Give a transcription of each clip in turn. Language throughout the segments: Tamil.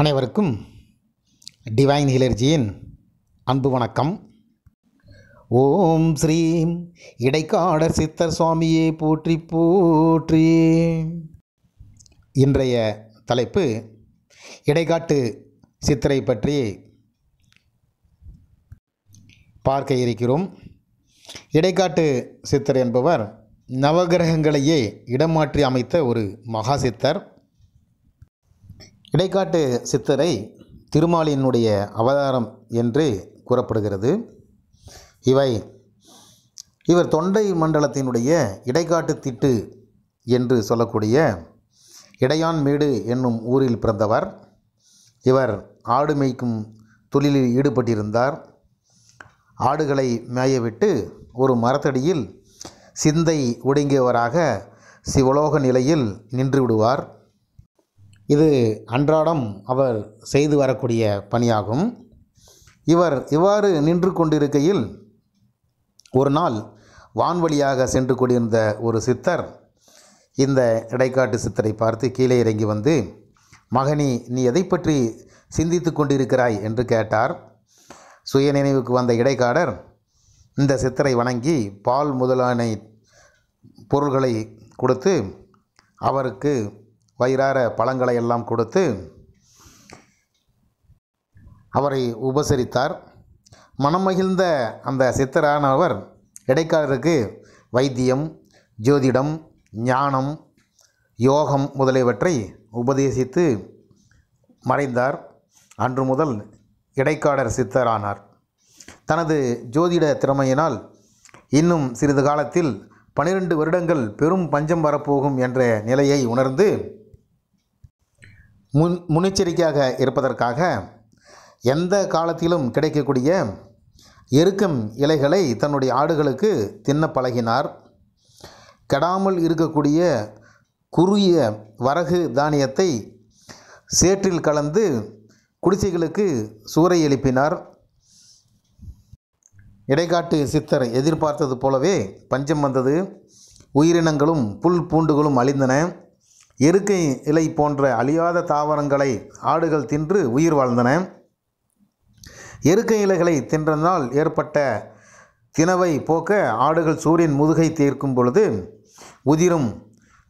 அனைவருக்கும் டிவைன் ஹிலர்ஜியின் அன்பு வணக்கம் ஓம் ஸ்ரீம் இடைக்காடர் சித்தர் சுவாமியே போற்றி போற்றி இன்றைய தலைப்பு இடைக்காட்டு சித்தரை பற்றி பார்க்க இருக்கிறோம் இடைக்காட்டு சித்தர் என்பவர் நவகிரகங்களையே இடமாற்றி அமைத்த ஒரு மகா சித்தர் இடைக்காட்டு சித்தரை திருமாலினுடைய அவதாரம் என்று கூறப்படுகிறது இவை இவர் தொண்டை மண்டலத்தினுடைய இடைக்காட்டு திட்டு என்று சொல்லக்கூடிய இடையான்மேடு என்னும் ஊரில் பிறந்தவர் இவர் ஆடு மேய்க்கும் தொழிலில் ஈடுபட்டிருந்தார் ஆடுகளை மேயவிட்டு ஒரு மரத்தடியில் சிந்தை ஒடுங்கியவராக சிவலோக நிலையில் நின்று விடுவார் இது அன்றாடம் அவர் செய்து வரக்கூடிய பணியாகும் இவர் இவ்வாறு நின்று கொண்டிருக்கையில் ஒரு நாள் வான்வழியாக சென்று கொண்டிருந்த ஒரு சித்தர் இந்த இடைக்காட்டு சித்தரை பார்த்து கீழே இறங்கி வந்து மகனி நீ எதை பற்றி சிந்தித்து கொண்டிருக்கிறாய் என்று கேட்டார் சுய நினைவுக்கு வந்த இடைக்காடர் இந்த சித்தரை வணங்கி பால் முதலான பொருள்களை கொடுத்து அவருக்கு வயிறார பழங்களை எல்லாம் கொடுத்து அவரை உபசரித்தார் மனம் மகிழ்ந்த அந்த சித்தரானவர் இடைக்காலருக்கு வைத்தியம் ஜோதிடம் ஞானம் யோகம் முதலியவற்றை உபதேசித்து மறைந்தார் அன்று முதல் இடைக்காடர் சித்தரானார் தனது ஜோதிட திறமையினால் இன்னும் சிறிது காலத்தில் பனிரெண்டு வருடங்கள் பெரும் பஞ்சம் வரப்போகும் என்ற நிலையை உணர்ந்து முன் முன்னெச்சரிக்கையாக இருப்பதற்காக எந்த காலத்திலும் கிடைக்கக்கூடிய எருக்கும் இலைகளை தன்னுடைய ஆடுகளுக்கு தின்ன பழகினார் கெடாமல் இருக்கக்கூடிய குறுகிய வரகு தானியத்தை சேற்றில் கலந்து குடிசைகளுக்கு சூறை எழுப்பினார் இடைக்காட்டு சித்தர் எதிர்பார்த்தது போலவே பஞ்சம் வந்தது உயிரினங்களும் புல் பூண்டுகளும் அழிந்தன இருக்கை இலை போன்ற அழியாத தாவரங்களை ஆடுகள் தின்று உயிர் வாழ்ந்தன இருக்கை இலைகளை தின்றதால் ஏற்பட்ட தினவை போக்க ஆடுகள் சூரியன் முதுகை தீர்க்கும் பொழுது உதிரும்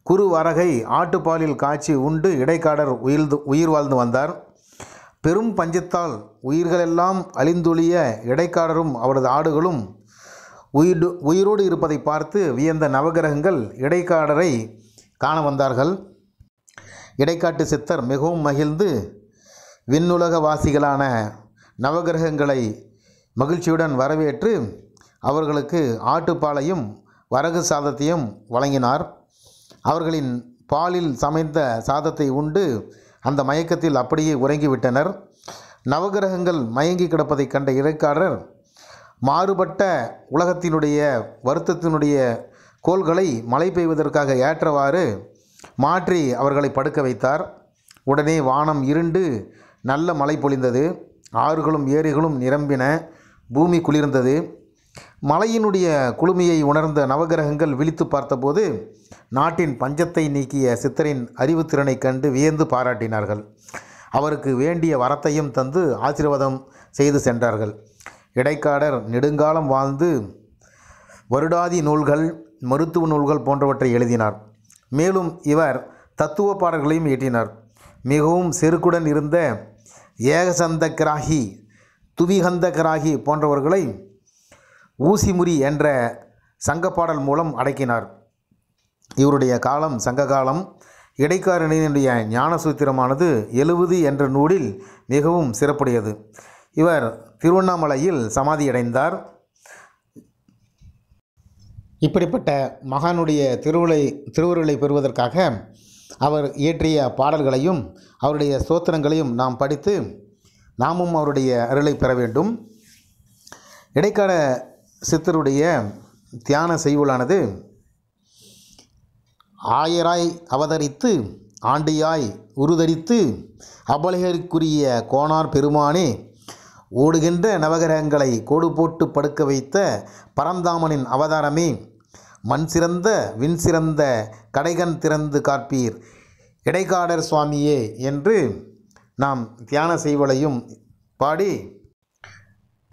குறு வரகை ஆட்டுப்பாலில் காய்ச்சி உண்டு இடைக்காடர் உயிர்ந்து உயிர் வாழ்ந்து வந்தார் பெரும் பஞ்சத்தால் உயிர்களெல்லாம் அழிந்துளிய இடைக்காடரும் அவரது ஆடுகளும் உயிர் உயிரோடு இருப்பதை பார்த்து வியந்த நவகிரகங்கள் இடைக்காடரை காண வந்தார்கள் இடைக்காட்டு சித்தர் மிகவும் மகிழ்ந்து விண்ணுலக வாசிகளான நவகிரகங்களை மகிழ்ச்சியுடன் வரவேற்று அவர்களுக்கு ஆட்டுப்பாலையும் வரகு சாதத்தையும் வழங்கினார் அவர்களின் பாலில் சமைந்த சாதத்தை உண்டு அந்த மயக்கத்தில் அப்படியே உறங்கிவிட்டனர் நவகிரகங்கள் மயங்கி கிடப்பதை கண்ட இடைக்காரர் மாறுபட்ட உலகத்தினுடைய வருத்தத்தினுடைய கோள்களை மழை பெய்வதற்காக ஏற்றவாறு மாற்றி அவர்களை படுக்க வைத்தார் உடனே வானம் இருண்டு நல்ல மழை பொழிந்தது ஆறுகளும் ஏரிகளும் நிரம்பின பூமி குளிர்ந்தது மலையினுடைய குளுமையை உணர்ந்த நவகிரகங்கள் விழித்து பார்த்தபோது நாட்டின் பஞ்சத்தை நீக்கிய சித்தரின் அறிவுத்திறனை கண்டு வியந்து பாராட்டினார்கள் அவருக்கு வேண்டிய வரத்தையும் தந்து ஆசீர்வாதம் செய்து சென்றார்கள் இடைக்காடர் நெடுங்காலம் வாழ்ந்து வருடாதி நூல்கள் மருத்துவ நூல்கள் போன்றவற்றை எழுதினார் மேலும் இவர் தத்துவ பாடல்களையும் இயற்றினார் மிகவும் செருக்குடன் இருந்த ஏகசந்த கிராகி துவிகந்த கிராகி போன்றவர்களை ஊசிமுறி என்ற சங்கப்பாடல் மூலம் அடக்கினார் இவருடைய காலம் சங்ககாலம் இடைக்காரணியினுடைய ஞானசூத்திரமானது எழுவது என்ற நூலில் மிகவும் சிறப்புடையது இவர் திருவண்ணாமலையில் சமாதியடைந்தார் இப்படிப்பட்ட மகானுடைய திருவுளை திருவுருளை பெறுவதற்காக அவர் இயற்றிய பாடல்களையும் அவருடைய சோத்திரங்களையும் நாம் படித்து நாமும் அவருடைய அருளை பெற வேண்டும் இடைக்கால சித்தருடைய தியான செய்வுளானது ஆயராய் அவதரித்து ஆண்டியாய் உருதரித்து அபலகருக்குரிய கோணார் பெருமானே ஓடுகின்ற நவகிரகங்களை கோடு போட்டு படுக்க வைத்த பரந்தாமனின் அவதாரமே மண் சிறந்த விண் சிறந்த கடைகன் திறந்து காப்பீர் இடைக்காடர் சுவாமியே என்று நாம் தியான செய்வலையும் பாடி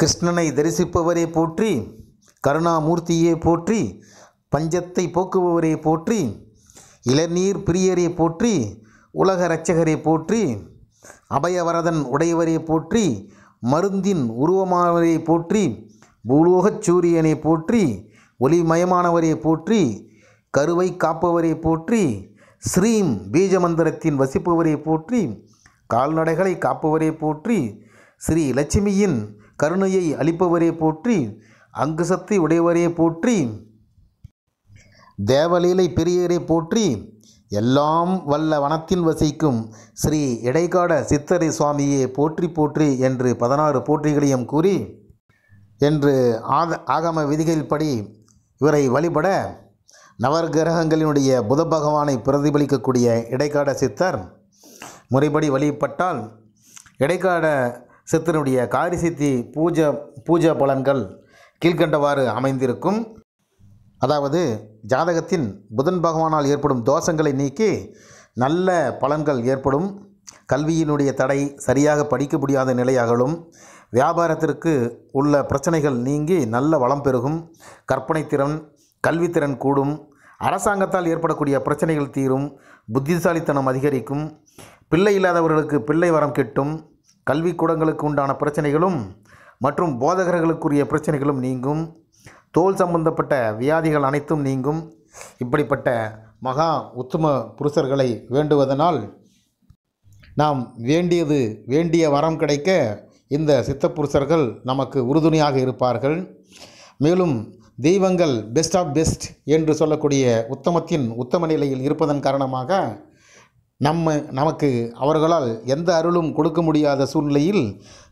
கிருஷ்ணனை தரிசிப்பவரே போற்றி கருணாமூர்த்தியே போற்றி பஞ்சத்தை போக்குபவரே போற்றி இளநீர் பிரியரே போற்றி உலக இரட்சகரே போற்றி அபயவரதன் உடையவரே போற்றி மருந்தின் உருவமானவரை போற்றி பூலோகச் சூரியனை போற்றி ஒளிமயமானவரை போற்றி கருவை காப்பவரை போற்றி ஸ்ரீம் பீஜமந்திரத்தின் வசிப்பவரை போற்றி கால்நடைகளை காப்பவரை போற்றி ஸ்ரீ லட்சுமியின் கருணையை அளிப்பவரே போற்றி அங்கு சக்தி உடையவரே போற்றி தேவலீலை பெரியரை போற்றி எல்லாம் வல்ல வனத்தின் வசிக்கும் ஸ்ரீ இடைக்காட சித்தரை சுவாமியே போற்றி போற்றி என்று பதினாறு போற்றிகளையும் கூறி என்று ஆத ஆகம விதிகளின்படி இவரை வழிபட நவகிரகங்களினுடைய புத பகவானை பிரதிபலிக்கக்கூடிய இடைக்காட சித்தர் முறைப்படி வழிபட்டால் இடைக்காட சித்தனுடைய காரிசித்தி பூஜை பூஜா பலன்கள் கீழ்கண்டவாறு அமைந்திருக்கும் அதாவது ஜாதகத்தின் புதன் பகவானால் ஏற்படும் தோஷங்களை நீக்கி நல்ல பலன்கள் ஏற்படும் கல்வியினுடைய தடை சரியாக படிக்க முடியாத நிலையாகலும் வியாபாரத்திற்கு உள்ள பிரச்சனைகள் நீங்கி நல்ல வளம் பெருகும் கற்பனைத்திறன் கல்வித்திறன் கூடும் அரசாங்கத்தால் ஏற்படக்கூடிய பிரச்சனைகள் தீரும் புத்திசாலித்தனம் அதிகரிக்கும் பிள்ளை இல்லாதவர்களுக்கு பிள்ளை வரம் கிட்டும் கல்விக்கூடங்களுக்கு உண்டான பிரச்சனைகளும் மற்றும் போதகர்களுக்குரிய பிரச்சனைகளும் நீங்கும் தோல் சம்பந்தப்பட்ட வியாதிகள் அனைத்தும் நீங்கும் இப்படிப்பட்ட மகா உத்தம புருஷர்களை வேண்டுவதனால் நாம் வேண்டியது வேண்டிய வரம் கிடைக்க இந்த சித்தப்புருஷர்கள் நமக்கு உறுதுணையாக இருப்பார்கள் மேலும் தெய்வங்கள் பெஸ்ட் ஆஃப் பெஸ்ட் என்று சொல்லக்கூடிய உத்தமத்தின் உத்தம நிலையில் இருப்பதன் காரணமாக நம்ம நமக்கு அவர்களால் எந்த அருளும் கொடுக்க முடியாத சூழ்நிலையில்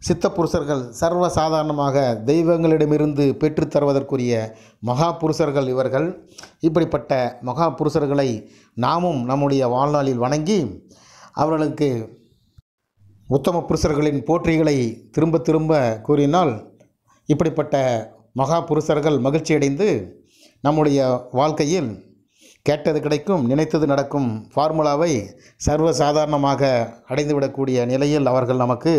சித்தப்புருஷர்கள் சர்வசாதாரணமாக தெய்வங்களிடமிருந்து பெற்றுத்தருவதற்குரிய மகா புருஷர்கள் இவர்கள் இப்படிப்பட்ட மகா புருஷர்களை நாமும் நம்முடைய வாழ்நாளில் வணங்கி அவர்களுக்கு உத்தம புருஷர்களின் போற்றிகளை திரும்ப திரும்ப கூறினால் இப்படிப்பட்ட மகா புருஷர்கள் மகிழ்ச்சியடைந்து நம்முடைய வாழ்க்கையில் கேட்டது கிடைக்கும் நினைத்தது நடக்கும் ஃபார்முலாவை சர்வசாதாரணமாக அடைந்துவிடக்கூடிய நிலையில் அவர்கள் நமக்கு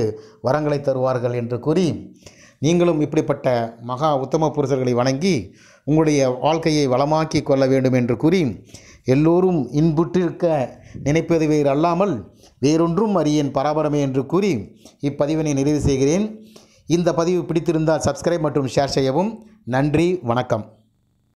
வரங்களை தருவார்கள் என்று கூறி நீங்களும் இப்படிப்பட்ட மகா உத்தம புருஷர்களை வணங்கி உங்களுடைய வாழ்க்கையை வளமாக்கி கொள்ள வேண்டும் என்று கூறி எல்லோரும் இன்புற்றிருக்க நினைப்பது வேறு அல்லாமல் வேறொன்றும் அறியேன் பராபரமே என்று கூறி இப்பதிவினை நிறைவு செய்கிறேன் இந்த பதிவு பிடித்திருந்தால் சப்ஸ்கிரைப் மற்றும் ஷேர் செய்யவும் நன்றி வணக்கம்